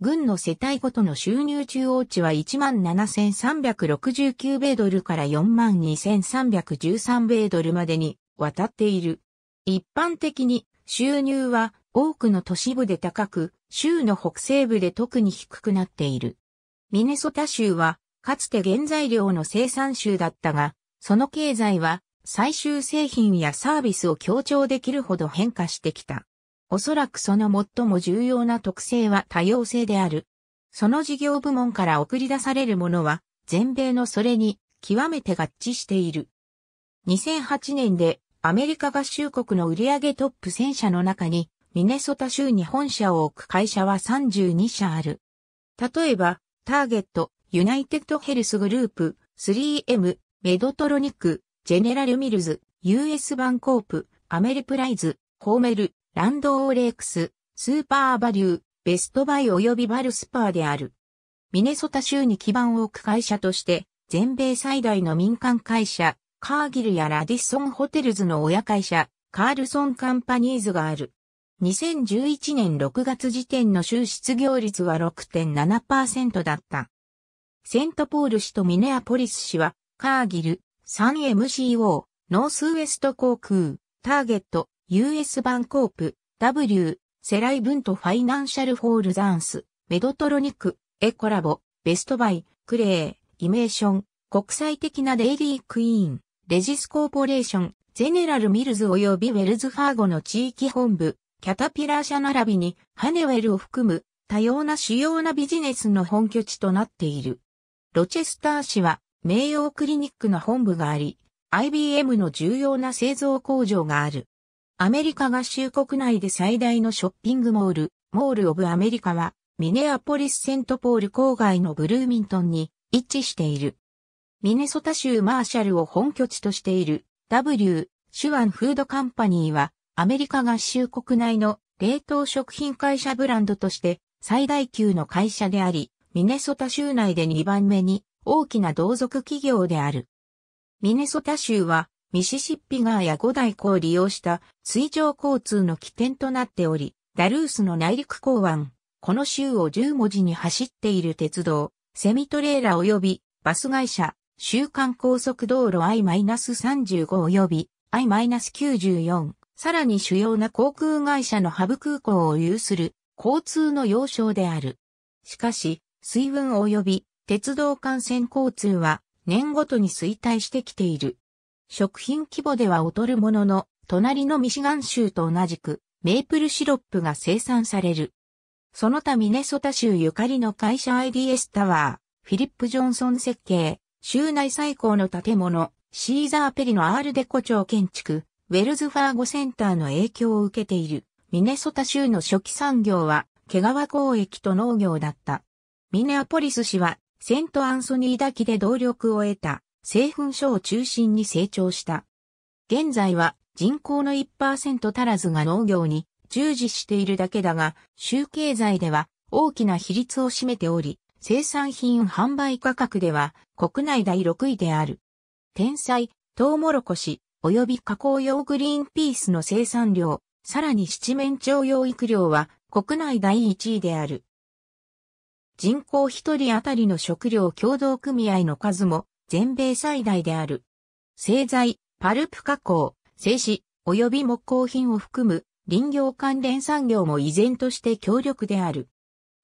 軍の世帯ごとの収入中央値は17,369米ドルから42,313米ドルまでに渡っている。一般的に収入は多くの都市部で高く、州の北西部で特に低くなっている。ミネソタ州はかつて原材料の生産州だったが、その経済は最終製品やサービスを強調できるほど変化してきた。おそらくその最も重要な特性は多様性である。その事業部門から送り出されるものは、全米のそれに極めて合致している。2008年でアメリカ合衆国の売上トップ1000社の中に、ミネソタ州に本社を置く会社は32社ある。例えば、ターゲット、ユナイテッドヘルスグループ、3M、メドトロニック、ジェネラルミルズ、US バンコープ、アメリプライズ、ホーメル、ランドオーレックス、スーパーバリュー、ベストバイ及びバルスパーである。ミネソタ州に基盤を置く会社として、全米最大の民間会社、カーギルやラディソンホテルズの親会社、カールソンカンパニーズがある。2011年6月時点の収失業率は6.7%だった。セントポール市とミネアポリス市は、カーギル、3MCO、ノースウエスト航空、ターゲット、US バンコープ、W、セライブントファイナンシャルホールザンス、メドトロニク、エコラボ、ベストバイ、クレー、イメーション、国際的なデイリークイーン、レジスコーポレーション、ゼネラルミルズ及びウェルズファーゴの地域本部、キャタピラー社並びにハネウェルを含む多様な主要なビジネスの本拠地となっている。ロチェスター市は、名誉クリニックの本部があり、IBM の重要な製造工場がある。アメリカ合衆国内で最大のショッピングモール、モール・オブ・アメリカは、ミネアポリス・セントポール郊外のブルーミントンに位置している。ミネソタ州マーシャルを本拠地としている W、シュワンフードカンパニーは、アメリカ合衆国内の冷凍食品会社ブランドとして最大級の会社であり、ミネソタ州内で2番目に大きな同族企業である。ミネソタ州はミシシッピ川や五大湖を利用した水上交通の起点となっており、ダルースの内陸港湾、この州を10文字に走っている鉄道、セミトレーラ及びバス会社、週間高速道路 I-35 及び I-94、さらに主要な航空会社のハブ空港を有する交通の要衝である。しかし、水運及び鉄道幹線交通は年ごとに衰退してきている。食品規模では劣るものの、隣のミシガン州と同じくメープルシロップが生産される。その他ミネソタ州ゆかりの会社 IDS タワー、フィリップ・ジョンソン設計、州内最高の建物、シーザー・ペリのアールデコ町建築、ウェルズ・ファーゴセンターの影響を受けている、ミネソタ州の初期産業は、毛皮交易と農業だった。ミネアポリス市は、セントアンソニー滝で動力を得た、製粉所を中心に成長した。現在は人口の1%足らずが農業に従事しているだけだが、州経済では大きな比率を占めており、生産品販売価格では国内第6位である。天才、トウモロコシ、及び加工用グリーンピースの生産量、さらに七面鳥養育量は国内第1位である。人口1人当たりの食料協同組合の数も全米最大である。製材、パルプ加工、製紙、及び木工品を含む林業関連産業も依然として強力である。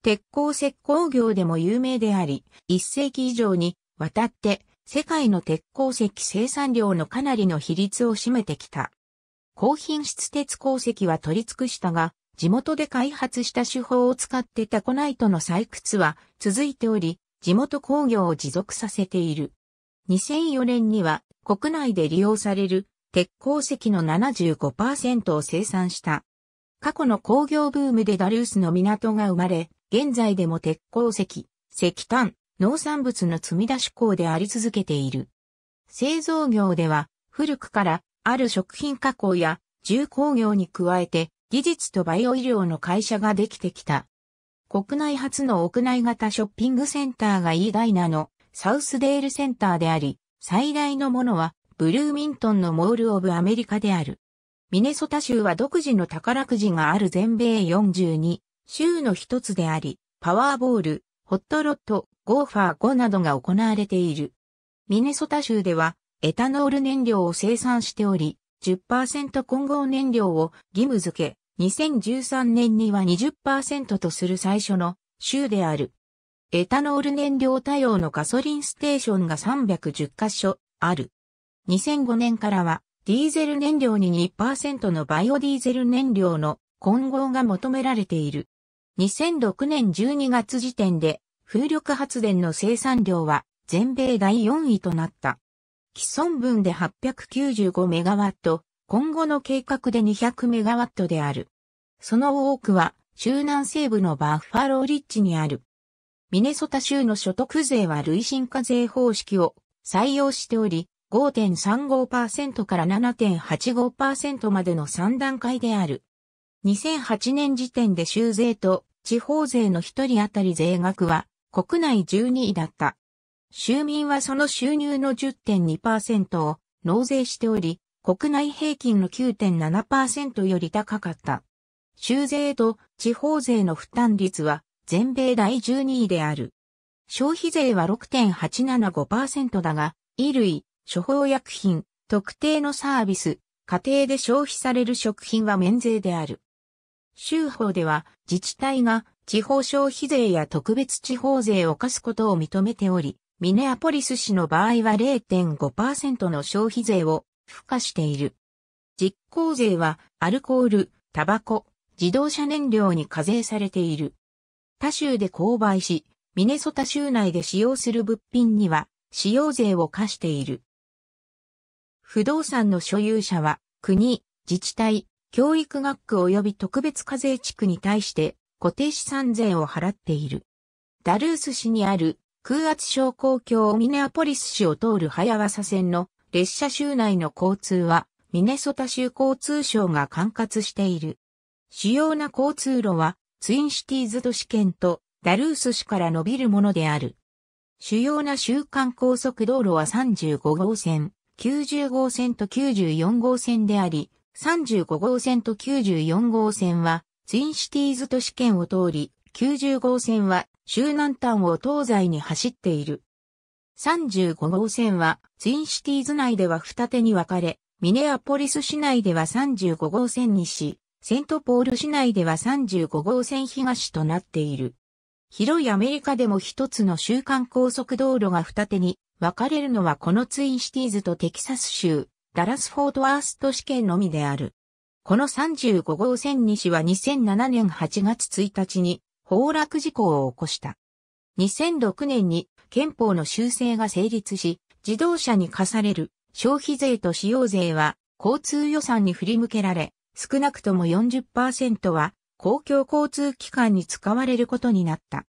鉄鋼石膏業でも有名であり、1世紀以上にわたって世界の鉄鉱石生産量のかなりの比率を占めてきた。高品質鉄鉱石は取り尽くしたが、地元で開発した手法を使ってタコナイトの採掘は続いており、地元工業を持続させている。2004年には国内で利用される鉄鉱石の75%を生産した。過去の工業ブームでダルースの港が生まれ、現在でも鉄鉱石、石炭、農産物の積み出し港であり続けている。製造業では古くからある食品加工や重工業に加えて技術とバイオ医療の会社ができてきた。国内初の屋内型ショッピングセンターが E ダイナのサウスデールセンターであり、最大のものはブルーミントンのモールオブアメリカである。ミネソタ州は独自の宝くじがある全米42州の一つであり、パワーボール、ホットロット、ゴーファー5などが行われている。ミネソタ州ではエタノール燃料を生産しており、10%混合燃料を義務付け、2013年には20%とする最初の州である。エタノール燃料多用のガソリンステーションが310カ所ある。2005年からはディーゼル燃料に2%のバイオディーゼル燃料の混合が求められている。2006年12月時点で風力発電の生産量は全米第4位となった。既存分で895メガワット、今後の計画で200メガワットである。その多くは、中南西部のバッファローリッチにある。ミネソタ州の所得税は累進課税方式を採用しており、5.35%から7.85%までの3段階である。2008年時点で州税と地方税の1人当たり税額は国内12位だった。州民はその収入の10.2%を納税しており、国内平均の9.7%より高かった。州税と地方税の負担率は全米第12位である。消費税は6.875%だが、衣類、処方薬品、特定のサービス、家庭で消費される食品は免税である。州法では自治体が地方消費税や特別地方税を課すことを認めており、ミネアポリス市の場合は0.5%の消費税を付加している。実行税はアルコール、タバコ、自動車燃料に課税されている。他州で購買し、ミネソタ州内で使用する物品には使用税を課している。不動産の所有者は国、自治体、教育学区及び特別課税地区に対して固定資産税を払っている。ダルース市にある空圧症公共ミネアポリス市を通る早朝線の列車州内の交通は、ミネソタ州交通省が管轄している。主要な交通路は、ツインシティーズ都市圏とダルース市から伸びるものである。主要な週間高速道路は35号線、90号線と94号線であり、35号線と94号線は、ツインシティーズ都市圏を通り、90号線は、州南端を東西に走っている。35号線はツインシティーズ内では二手に分かれ、ミネアポリス市内では35号線西、セントポール市内では35号線東となっている。広いアメリカでも一つの週間高速道路が二手に分かれるのはこのツインシティーズとテキサス州、ダラスフォートワースト試験のみである。この35号線西は2007年8月1日に崩落事故を起こした。2006年に憲法の修正が成立し、自動車に課される消費税と使用税は交通予算に振り向けられ、少なくとも40%は公共交通機関に使われることになった。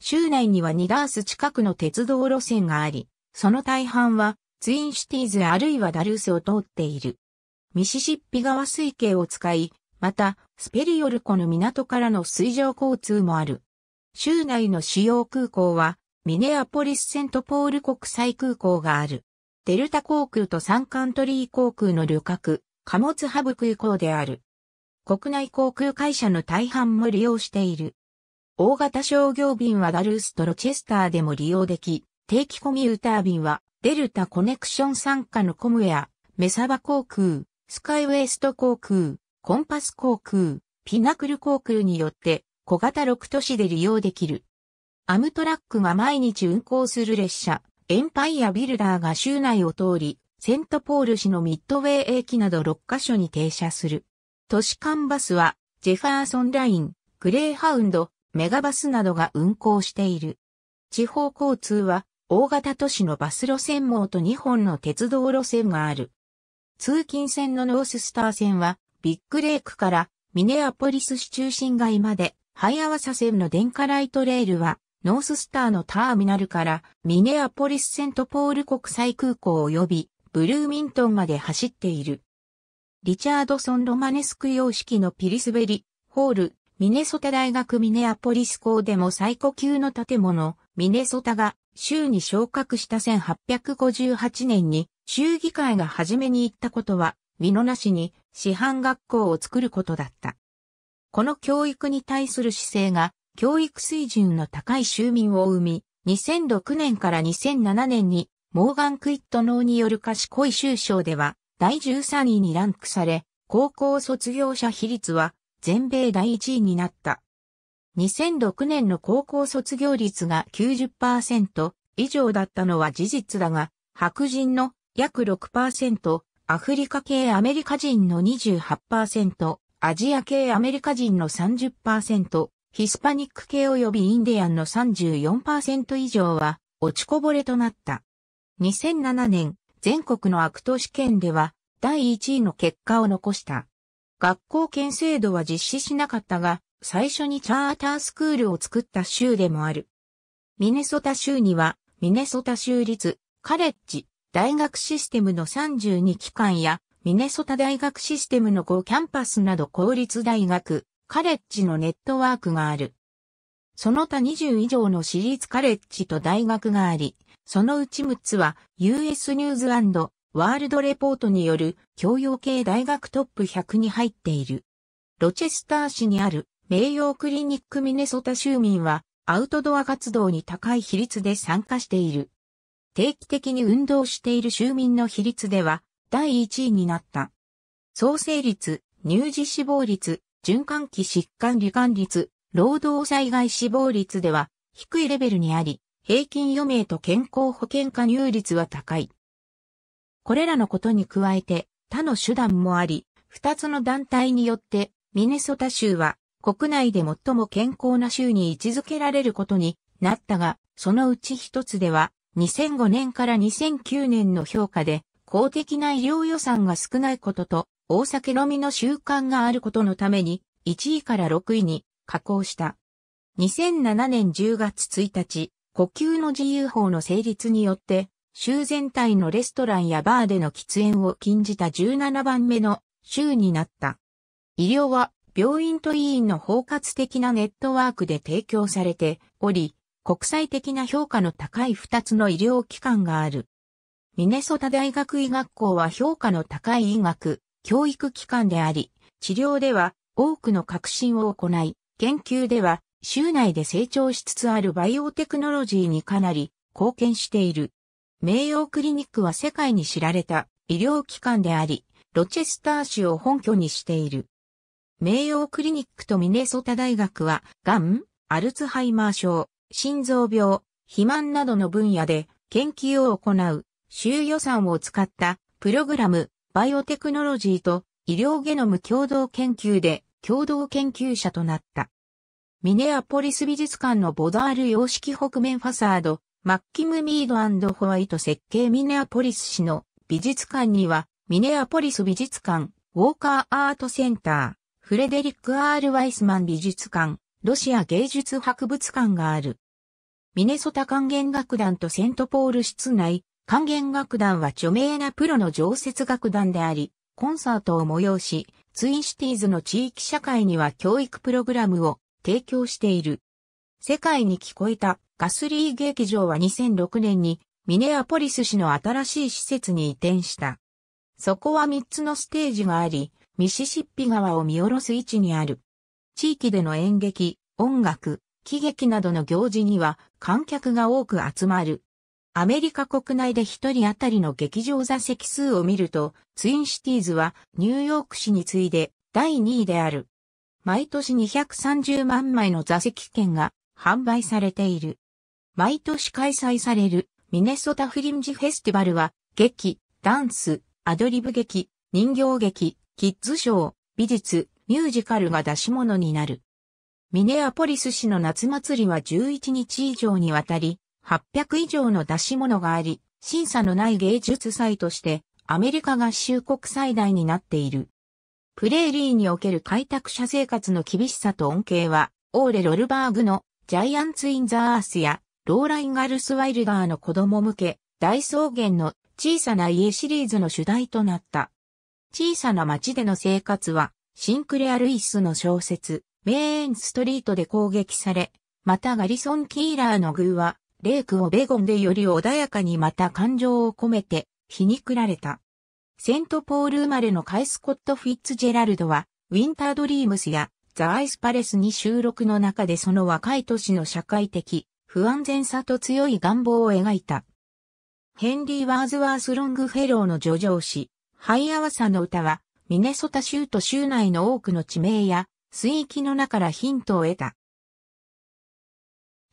州内には2ダース近くの鉄道路線があり、その大半はツインシティーズあるいはダルースを通っている。ミシシッピ川水系を使い、また、スペリオル湖の港からの水上交通もある。州内の主要空港は、ミネアポリス・セントポール国際空港がある。デルタ航空とサンカントリー航空の旅客、貨物ハブ空港である。国内航空会社の大半も利用している。大型商業便はダルースとロチェスターでも利用でき、定期コミューター便はデルタコネクション参加のコムや、メサバ航空、スカイウエスト航空、コンパス航空、ピナクル航空によって小型6都市で利用できる。アムトラックが毎日運行する列車、エンパイアビルダーが州内を通り、セントポール市のミッドウェイ駅など6カ所に停車する。都市間バスは、ジェファーソンライン、グレーハウンド、メガバスなどが運行している。地方交通は、大型都市のバス路線網と2本の鉄道路線がある。通勤線のノーススター線は、ビッグレイクからミネアポリス市中心街まで、ハイアワサ線の電化ライトレールは、ノーススターのターミナルからミネアポリスセントポール国際空港及びブルーミントンまで走っている。リチャードソン・ロマネスク様式のピリスベリ、ホール、ミネソタ大学ミネアポリス校でも最古級の建物、ミネソタが州に昇格した1858年に州議会が初めに行ったことは、ウィノナ市に師範学校を作ることだった。この教育に対する姿勢が教育水準の高い州民を生み、2006年から2007年にモーガン・クイット脳による賢い州賞では第13位にランクされ、高校卒業者比率は全米第1位になった。2006年の高校卒業率が90%以上だったのは事実だが、白人の約6%、アフリカ系アメリカ人の28%、アジア系アメリカ人の30%、ヒスパニック系及びインディアンの34%以上は落ちこぼれとなった。2007年、全国の悪党試験では第1位の結果を残した。学校権制度は実施しなかったが、最初にチャータースクールを作った州でもある。ミネソタ州には、ミネソタ州立、カレッジ、大学システムの32機関や、ミネソタ大学システムの5キャンパスなど公立大学、カレッジのネットワークがある。その他20以上の私立カレッジと大学があり、そのうち6つは US ニューズワールドレポートによる教養系大学トップ100に入っている。ロチェスター市にある名誉クリニックミネソタ州民はアウトドア活動に高い比率で参加している。定期的に運動している州民の比率では第1位になった。創生率、乳児死亡率、循環器疾患罹患率、労働災害死亡率では低いレベルにあり、平均余命と健康保険加入率は高い。これらのことに加えて他の手段もあり、二つの団体によってミネソタ州は国内で最も健康な州に位置づけられることになったが、そのうち一つでは2005年から2009年の評価で公的な医療予算が少ないことと大酒飲みの習慣があることのために、1位から6位に加工した。2007年10月1日、呼吸の自由法の成立によって、州全体のレストランやバーでの喫煙を禁じた17番目の州になった。医療は病院と医院の包括的なネットワークで提供されており、国際的な評価の高い2つの医療機関がある。ミネソタ大学医学校は評価の高い医学、教育機関であり、治療では多くの革新を行い、研究では州内で成長しつつあるバイオテクノロジーにかなり貢献している。名誉クリニックは世界に知られた医療機関であり、ロチェスター州を本拠にしている。名誉クリニックとミネソタ大学は、がん、アルツハイマー症、心臓病、肥満などの分野で研究を行う、州予算を使ったプログラムバイオテクノロジーと医療ゲノム共同研究で共同研究者となった。ミネアポリス美術館のボダール様式北面ファサード、マッキム・ミードホワイト設計ミネアポリス市の美術館には、ミネアポリス美術館、ウォーカーアートセンター、フレデリック・アール・ワイスマン美術館、ロシア芸術博物館がある。ミネソタ管弦楽団とセントポール室内、管弦楽団は著名なプロの常設楽団であり、コンサートを催し、ツインシティーズの地域社会には教育プログラムを提供している。世界に聞こえたガスリー劇場は2006年にミネアポリス市の新しい施設に移転した。そこは3つのステージがあり、ミシシッピ川を見下ろす位置にある。地域での演劇、音楽、喜劇などの行事には観客が多く集まる。アメリカ国内で一人当たりの劇場座席数を見ると、ツインシティーズはニューヨーク市に次いで第2位である。毎年230万枚の座席券が販売されている。毎年開催されるミネソタフリンジフェスティバルは、劇、ダンス、アドリブ劇、人形劇、キッズショー、美術、ミュージカルが出し物になる。ミネアポリス市の夏祭りは11日以上にわたり、800以上の出し物があり、審査のない芸術祭として、アメリカ合衆国最大になっている。プレーリーにおける開拓者生活の厳しさと恩恵は、オーレ・ロルバーグのジャイアンツ・イン・ザ・アースや、ローライン・ガルス・ワイルダーの子供向け、大草原の小さな家シリーズの主題となった。小さな街での生活は、シンクレア・ルイスの小説、メーン・ストリートで攻撃され、またガリソン・キーラーの偶話、レイクをベゴンでより穏やかにまた感情を込めて、皮肉られた。セントポール生まれのカイスコット・フィッツジェラルドは、ウィンタードリームスやザ・アイス・パレスに収録の中でその若い市の社会的不安全さと強い願望を描いた。ヘンリー・ワーズワース・ロングフェローの叙情詩、ハイアワサの歌は、ミネソタ州と州内の多くの地名や水域の中からヒントを得た。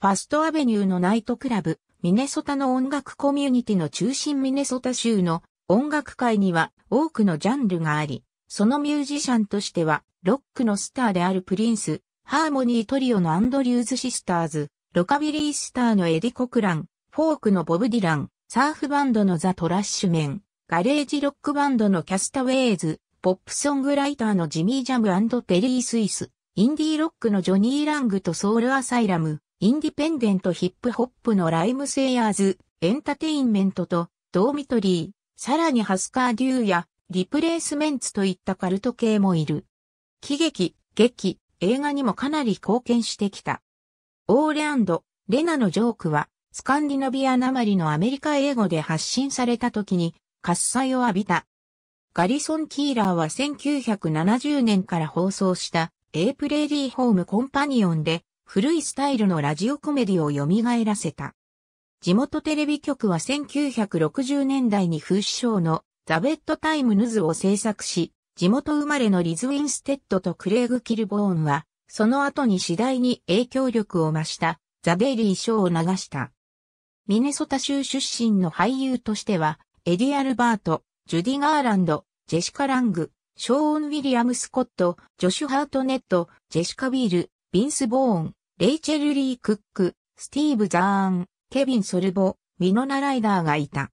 ファストアベニューのナイトクラブ、ミネソタの音楽コミュニティの中心ミネソタ州の音楽界には多くのジャンルがあり、そのミュージシャンとしては、ロックのスターであるプリンス、ハーモニートリオのアンドリューズシスターズ、ロカビリースターのエディ・コクラン、フォークのボブ・ディラン、サーフバンドのザ・トラッシュメン、ガレージロックバンドのキャスタウェイズ、ポップソングライターのジミー・ジャムペリー・スイス、インディーロックのジョニー・ラングとソウル・アサイラム、インディペンデントヒップホップのライムセイヤーズ、エンタテインメントと、ドーミトリー、さらにハスカーデューや、リプレイスメンツといったカルト系もいる。喜劇、劇、映画にもかなり貢献してきた。オーレアンド、レナのジョークは、スカンディナビアなまりのアメリカ英語で発信された時に、喝采を浴びた。ガリソン・キーラーは1970年から放送した、A プレリーホームコンパニオンで、古いスタイルのラジオコメディを蘇らせた。地元テレビ局は1960年代に風刺ショーのザ・ベッドタイムヌズを制作し、地元生まれのリズ・ウィンステッドとクレイグ・キルボーンは、その後に次第に影響力を増したザ・デイリー・ショーを流した。ミネソタ州出身の俳優としては、エディ・アルバート、ジュディ・ガーランド、ジェシカ・ラング、ショーン・ウィリアム・スコット、ジョシュ・ハートネット、ジェシカ・ビール、ビンス・ボーン、レイチェル・リー・クック、スティーブ・ザーン、ケビン・ソルボ、ミノナ・ライダーがいた。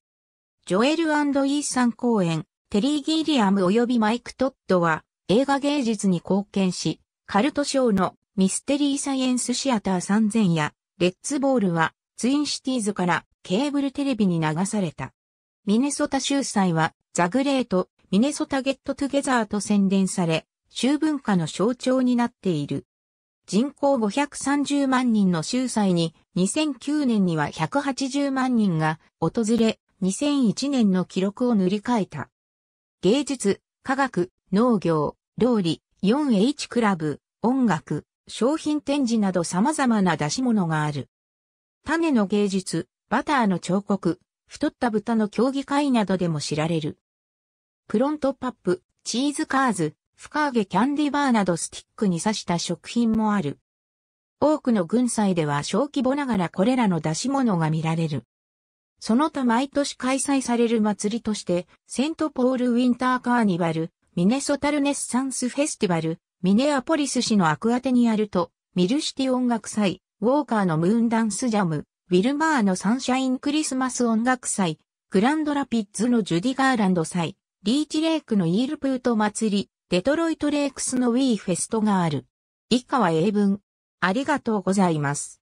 ジョエル・イーサン・公演、テリー・ギリアム及びマイク・トッドは映画芸術に貢献し、カルト賞のミステリー・サイエンス・シアター3000やレッツ・ボールはツインシティーズからケーブルテレビに流された。ミネソタ州祭はザ・グレート、ミネソタ・ゲット・トゥゲザーと宣伝され、州文化の象徴になっている。人口530万人の州祭に2009年には180万人が訪れ2001年の記録を塗り替えた。芸術、科学、農業、料理、4H クラブ、音楽、商品展示など様々な出し物がある。種の芸術、バターの彫刻、太った豚の競技会などでも知られる。プロントパップ、チーズカーズ、深揚げキャンディバーなどスティックに刺した食品もある。多くの軍祭では小規模ながらこれらの出し物が見られる。その他毎年開催される祭りとして、セントポールウィンターカーニバル、ミネソタルネッサンスフェスティバル、ミネアポリス市のアクアテニアルと、ミルシティ音楽祭、ウォーカーのムーンダンスジャム、ウィルマーのサンシャインクリスマス音楽祭、グランドラピッツのジュディガーランド祭、リーチレイクのイールプート祭り、デトロイトレイクスのウィーフェストがある。以下は英文。ありがとうございます。